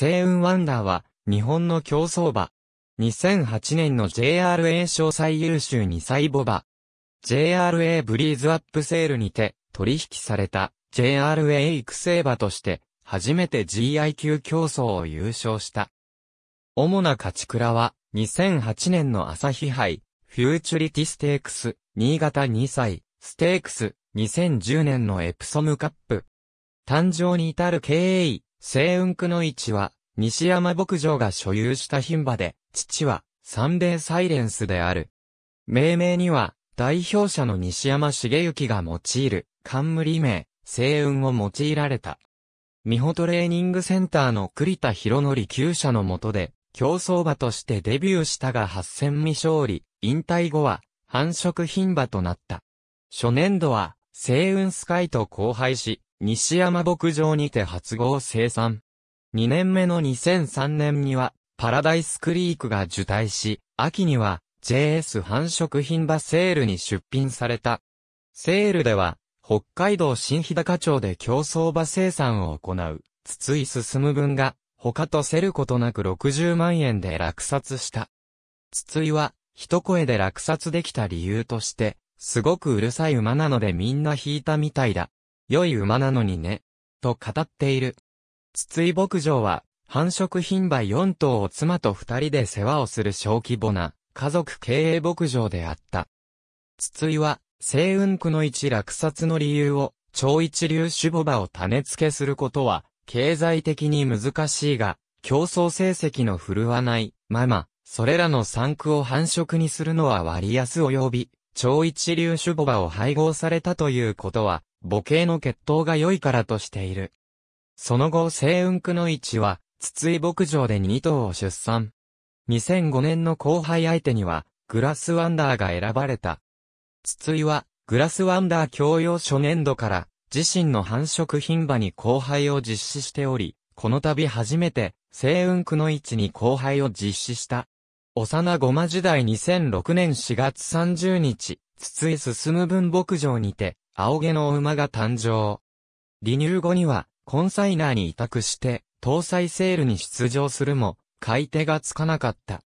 星雲ワンダーは、日本の競走馬。2008年の JRA 賞最優秀2歳ボ馬。JRA ブリーズアップセールにて取引された JRA 育成馬として初めて GI 級競争を優勝した。主な勝ち倉は2008年の朝日杯、フューチュリティステークス、新潟2歳、ステークス、2010年のエプソムカップ。誕生に至る経緯、西雲区の位置は、西山牧場が所有した牝馬で、父は、サンデーサイレンスである。命名には、代表者の西山茂之が用いる、冠名、西雲を用いられた。美穂トレーニングセンターの栗田博則旧社の下で、競争馬としてデビューしたが8戦未勝利、引退後は、繁殖牝馬となった。初年度は、西雲スカイと交配し、西山牧場にて発合生産。2年目の2003年には、パラダイスクリークが受胎し、秋には、JS 繁殖品場セールに出品された。セールでは、北海道新日高町で競争場生産を行う、筒井進分が、他とせることなく60万円で落札した。筒井は、一声で落札できた理由として、すごくうるさい馬なのでみんな引いたみたいだ。良い馬なのにね、と語っている。筒井牧場は、繁殖品馬4頭を妻と二人で世話をする小規模な家族経営牧場であった。筒井は、生雲区の一落札の理由を、超一流種母馬を種付けすることは、経済的に難しいが、競争成績の振るわないまま、それらの産区を繁殖にするのは割安及び、超一流種母馬を配合されたということは、母系の血統が良いからとしている。その後、生雲区の市は、筒井牧場で2頭を出産。2005年の後輩相手には、グラスワンダーが選ばれた。筒井は、グラスワンダー教養初年度から、自身の繁殖品場に後輩を実施しており、この度初めて、生雲区の市に後輩を実施した。幼駒時代2006年4月30日、筒井進文牧場にて、青毛の馬が誕生。離乳後には、コンサイナーに委託して、搭載セールに出場するも、買い手がつかなかった。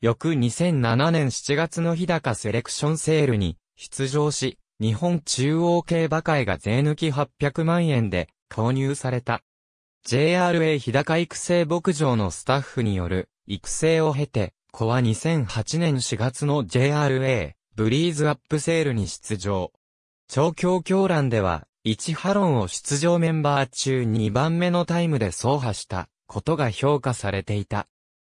翌2007年7月の日高セレクションセールに出場し、日本中央競馬会が税抜き800万円で購入された。JRA 日高育成牧場のスタッフによる育成を経て、子は2008年4月の JRA ブリーズアップセールに出場。調教狂乱では、1ハロンを出場メンバー中2番目のタイムで走破したことが評価されていた。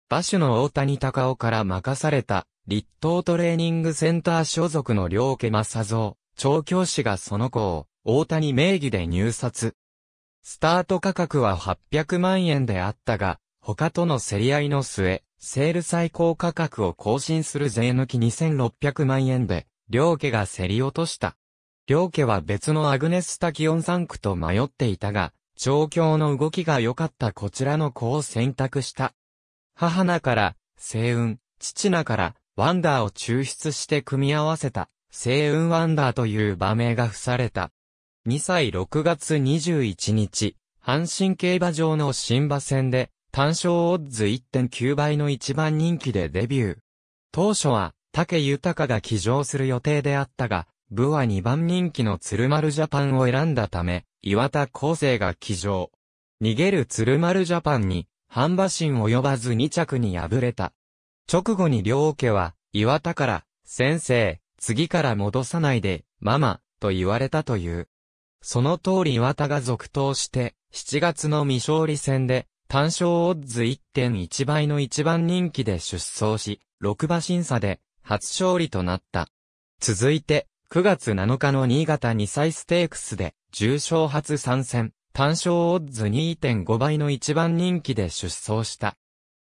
馬主の大谷隆夫から任された、立東トレーニングセンター所属の両家正蔵、調教師がその子を、大谷名義で入札。スタート価格は800万円であったが、他との競り合いの末、セール最高価格を更新する税抜き2600万円で、両家が競り落とした。両家は別のアグネスタキオン3区と迷っていたが、調教の動きが良かったこちらの子を選択した。母なから、星雲、父なから、ワンダーを抽出して組み合わせた、星雲ワンダーという場名が付された。2歳6月21日、阪神競馬場の新馬戦で、単勝オッズ1.9倍の一番人気でデビュー。当初は、竹豊が騎乗する予定であったが、部は2番人気の鶴丸ジャパンを選んだため、岩田厚生が騎乗。逃げる鶴丸ジャパンに、半馬身及ばず2着に敗れた。直後に両家は、岩田から、先生、次から戻さないで、ママ、と言われたという。その通り岩田が続投して、7月の未勝利戦で、単勝オッズ1.1倍の一番人気で出走し、6馬審査で、初勝利となった。続いて、9月7日の新潟2歳ステークスで、重賞初参戦、単勝オッズ2.5倍の一番人気で出走した。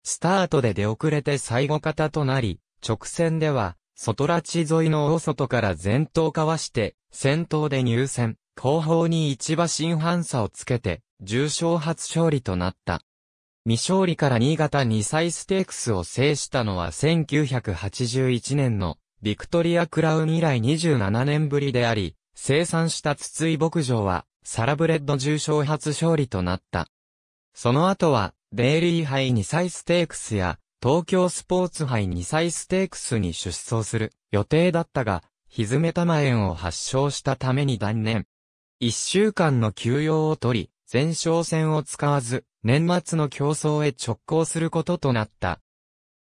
スタートで出遅れて最後方となり、直線では、外拉致沿いの大外から前頭かわして、先頭で入線、後方に一馬新反差をつけて、重賞初勝利となった。未勝利から新潟2歳ステークスを制したのは1981年のビクトリア・クラウン以来27年ぶりであり、生産した筒井牧場は、サラブレッド重賞初勝利となった。その後は、デイリー杯2歳ステークスや、東京スポーツ杯2歳ステークスに出走する予定だったが、ひずめ玉炎を発症したために断念。一週間の休養を取り、前哨戦を使わず、年末の競争へ直行することとなった。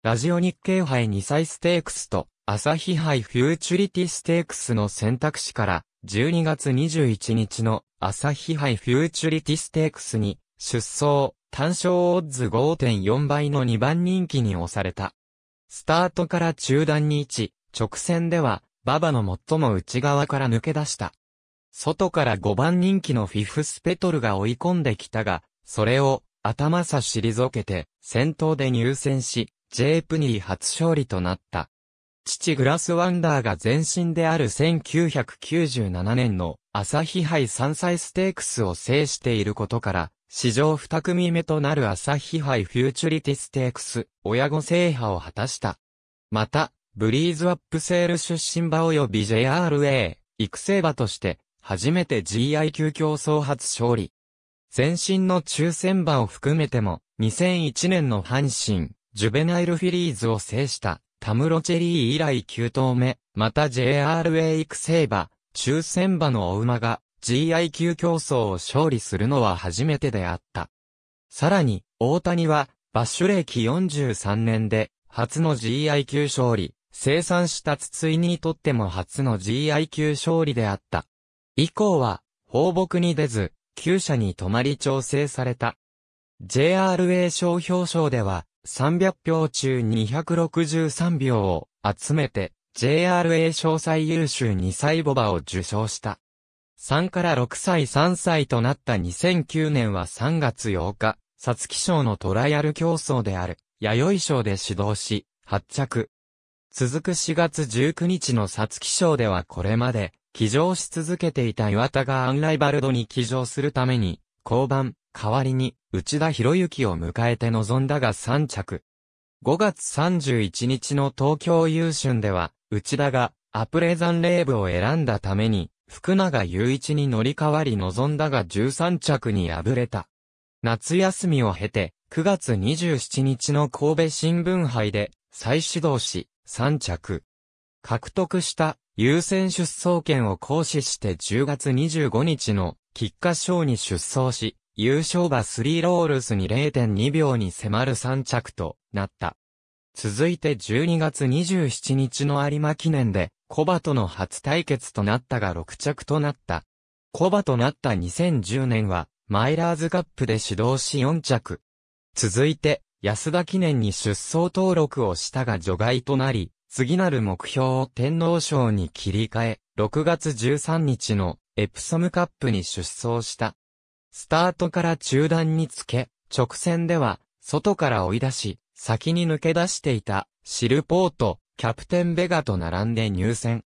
ラジオ日経杯2歳ステークスと、朝日杯フューチュリティステークスの選択肢から12月21日の朝日杯フューチュリティステークスに出走、単勝オッズ5.4倍の2番人気に押された。スタートから中段に位置、直線では、馬場の最も内側から抜け出した。外から5番人気のフィフスペトルが追い込んできたが、それを頭差し退けて、先頭で入選し、J プニー初勝利となった。父グラスワンダーが前身である1997年の朝日杯山菜ステークスを制していることから、史上二組目となる朝日杯フューチュリティステークス、親子制覇を果たした。また、ブリーズアップセール出身馬及び JRA、育成馬として、初めて GI 級競争初勝利。前身の抽選馬を含めても、2001年の阪神、ジュベナイルフィリーズを制したタムロチェリー以来9頭目、また JRA 育成馬、抽選馬のお馬が GI 級競争を勝利するのは初めてであった。さらに、大谷は、バッシュ歴43年で、初の GI 級勝利、生産した筒井にとっても初の GI 級勝利であった。以降は、放牧に出ず、厩舎に泊まり調整された。JRA 商標賞では、300票中263票を集めて JRA 詳細優秀2歳ボバを受賞した。3から6歳3歳となった2009年は3月8日、サツキ賞のトライアル競争である、弥生賞で指導し、発着。続く4月19日のサツキ賞ではこれまで、騎乗し続けていた岩田がアンライバルドに騎乗するために、降板、代わりに内田博之を迎えて臨んだが3着。5月31日の東京優春では、内田がアプレザンレーブを選んだために、福永雄一に乗り換わり臨んだが13着に敗れた。夏休みを経て、9月27日の神戸新聞杯で再始動し、3着。獲得した優先出走権を行使して10月25日の菊花賞に出走し、優勝馬3ロールスに0.2秒に迫る3着となった。続いて12月27日の有馬記念で、コバとの初対決となったが6着となった。コバとなった2010年は、マイラーズカップで指導し4着。続いて、安田記念に出走登録をしたが除外となり、次なる目標を天皇賞に切り替え、6月13日のエプソムカップに出走した。スタートから中段につけ、直線では、外から追い出し、先に抜け出していた、シルポート、キャプテンベガと並んで入選。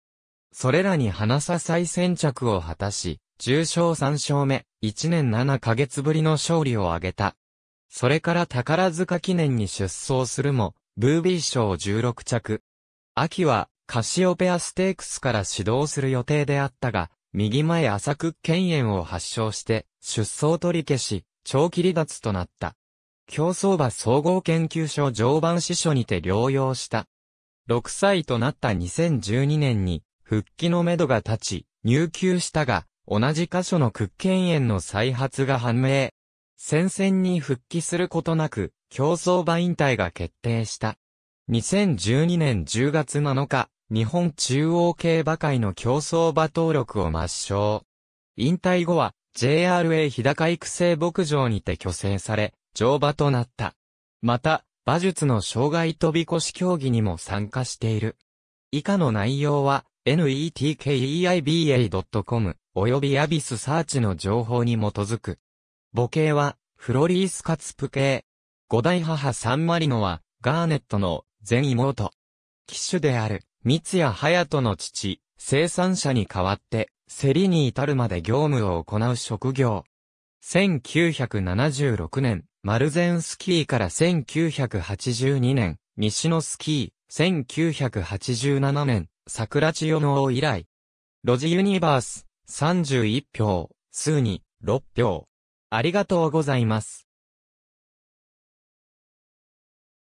それらに花さ再先着を果たし、重賞3勝目、1年7ヶ月ぶりの勝利を挙げた。それから宝塚記念に出走するも、ブービー賞16着。秋は、カシオペアステークスから指導する予定であったが、右前浅く犬炎を発症して、出走取り消し、長期離脱となった。競走馬総合研究所常磐支所にて療養した。6歳となった2012年に、復帰のめどが立ち、入級したが、同じ箇所の屈腱炎の再発が判明。戦線に復帰することなく、競走馬引退が決定した。2012年10月7日、日本中央競馬会の競争馬登録を抹消。引退後は JRA 日高育成牧場にて去勢され、乗馬となった。また、馬術の障害飛び越し競技にも参加している。以下の内容は、netkeiba.com 及びアビスサーチの情報に基づく。母系は、フロリースカツプ系。五代母サンマリノは、ガーネットの全妹。騎手である。三谷隼人の父、生産者に代わって、競りに至るまで業務を行う職業。1976年、マルゼンスキーから1982年、西野スキー、1987年、桜千代の王以来。ロジユニバース、31票、数に、6票。ありがとうございます。